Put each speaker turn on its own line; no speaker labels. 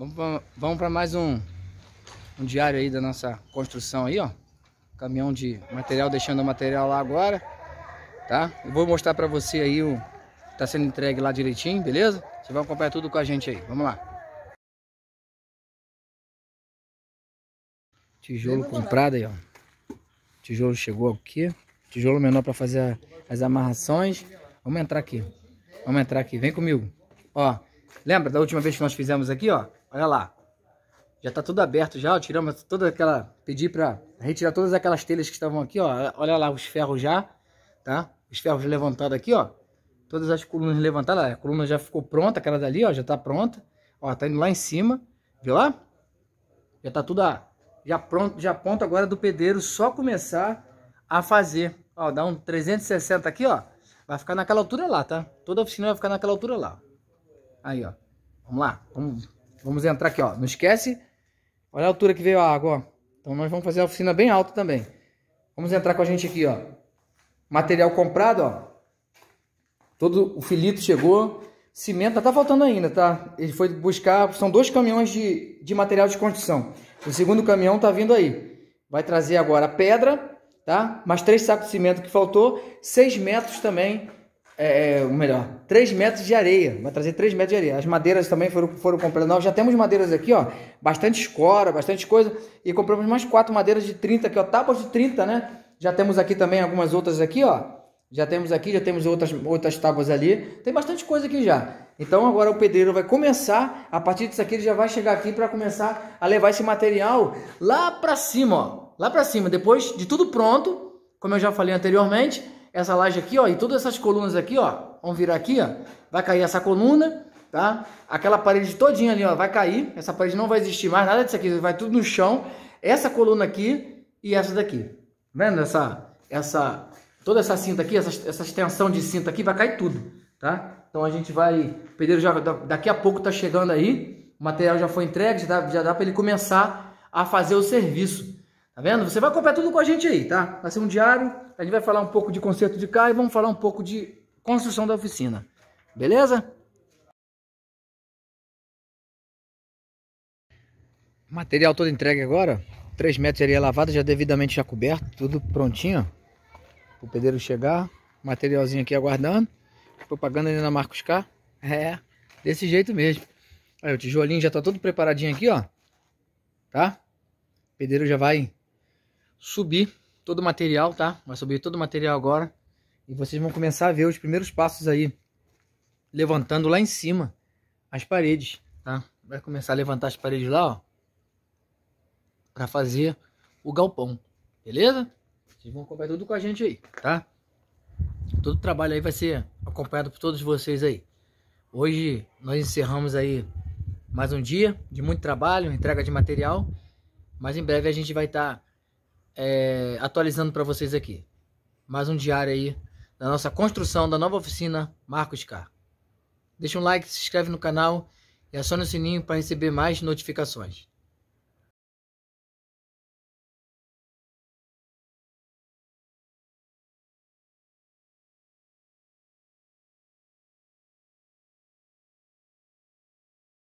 Vamos para vamos pra mais um, um diário aí da nossa construção aí, ó. Caminhão de material, deixando o material lá agora, tá? Eu vou mostrar para você aí o que tá sendo entregue lá direitinho, beleza? Você vai acompanhar tudo com a gente aí, vamos lá. Tijolo comprado aí, ó. Tijolo chegou aqui. Tijolo menor para fazer as amarrações. Vamos entrar aqui. Vamos entrar aqui. Vem comigo. Ó, lembra da última vez que nós fizemos aqui, ó? Olha lá. Já tá tudo aberto já, ó, tiramos toda aquela... Pedi pra retirar todas aquelas telhas que estavam aqui, ó. Olha lá os ferros já, tá? Os ferros levantados aqui, ó. Todas as colunas levantadas, a coluna já ficou pronta, aquela dali, ó, já tá pronta. Ó, tá indo lá em cima, viu lá? Já tá tudo, ó, já pronto, já pronto agora do pedreiro, só começar a fazer. Ó, dá um 360 aqui, ó. Vai ficar naquela altura lá, tá? Toda a oficina vai ficar naquela altura lá. Aí, ó. Vamos lá, vamos Vamos entrar aqui, ó. Não esquece. Olha a altura que veio a água, ó. Então nós vamos fazer a oficina bem alta também. Vamos entrar com a gente aqui, ó. Material comprado, ó. Todo o filito chegou. Cimento tá faltando ainda, tá? Ele foi buscar, são dois caminhões de, de material de construção. O segundo caminhão tá vindo aí. Vai trazer agora pedra, tá? Mais três sacos de cimento que faltou, seis metros também é, é o melhor, 3 metros de areia. Vai trazer 3 metros de areia. As madeiras também foram, foram compradas. Nós já temos madeiras aqui, ó. Bastante escora, bastante coisa. E compramos mais quatro madeiras de 30 aqui, ó. É tábuas de 30, né? Já temos aqui também algumas outras aqui, ó. Já temos aqui, já temos outras, outras tábuas ali. Tem bastante coisa aqui já. Então agora o pedreiro vai começar. A partir disso aqui ele já vai chegar aqui para começar a levar esse material lá para cima, ó. Lá para cima. Depois de tudo pronto, como eu já falei anteriormente essa laje aqui, ó, e todas essas colunas aqui, ó, vão virar aqui, ó, vai cair essa coluna, tá? Aquela parede todinha ali, ó, vai cair, essa parede não vai existir mais, nada disso aqui, vai tudo no chão, essa coluna aqui e essa daqui. Vendo essa, essa, toda essa cinta aqui, essa, essa extensão de cinta aqui, vai cair tudo, tá? Então a gente vai, o pedreiro já, daqui a pouco tá chegando aí, o material já foi entregue, já dá, já dá para ele começar a fazer o serviço, Tá vendo? Você vai comprar tudo com a gente aí, tá? Vai ser um diário, a gente vai falar um pouco de conserto de carro e vamos falar um pouco de construção da oficina. Beleza? Material todo entregue agora. 3 metros de areia lavada, já devidamente já coberto, tudo prontinho. O pedreiro chegar, materialzinho aqui aguardando. Propaganda ali na Marcos K. É, desse jeito mesmo. Aí o tijolinho já tá todo preparadinho aqui, ó. Tá? O pedreiro já vai subir todo o material, tá? Vai subir todo o material agora. E vocês vão começar a ver os primeiros passos aí. Levantando lá em cima as paredes, tá? Vai começar a levantar as paredes lá, ó. Pra fazer o galpão, beleza? Vocês vão acompanhar tudo com a gente aí, tá? Todo o trabalho aí vai ser acompanhado por todos vocês aí. Hoje nós encerramos aí mais um dia de muito trabalho, entrega de material. Mas em breve a gente vai estar... Tá é, atualizando para vocês aqui. Mais um diário aí da nossa construção da nova oficina Marcos Car. Deixa um like, se inscreve no canal e acione o sininho para receber mais notificações.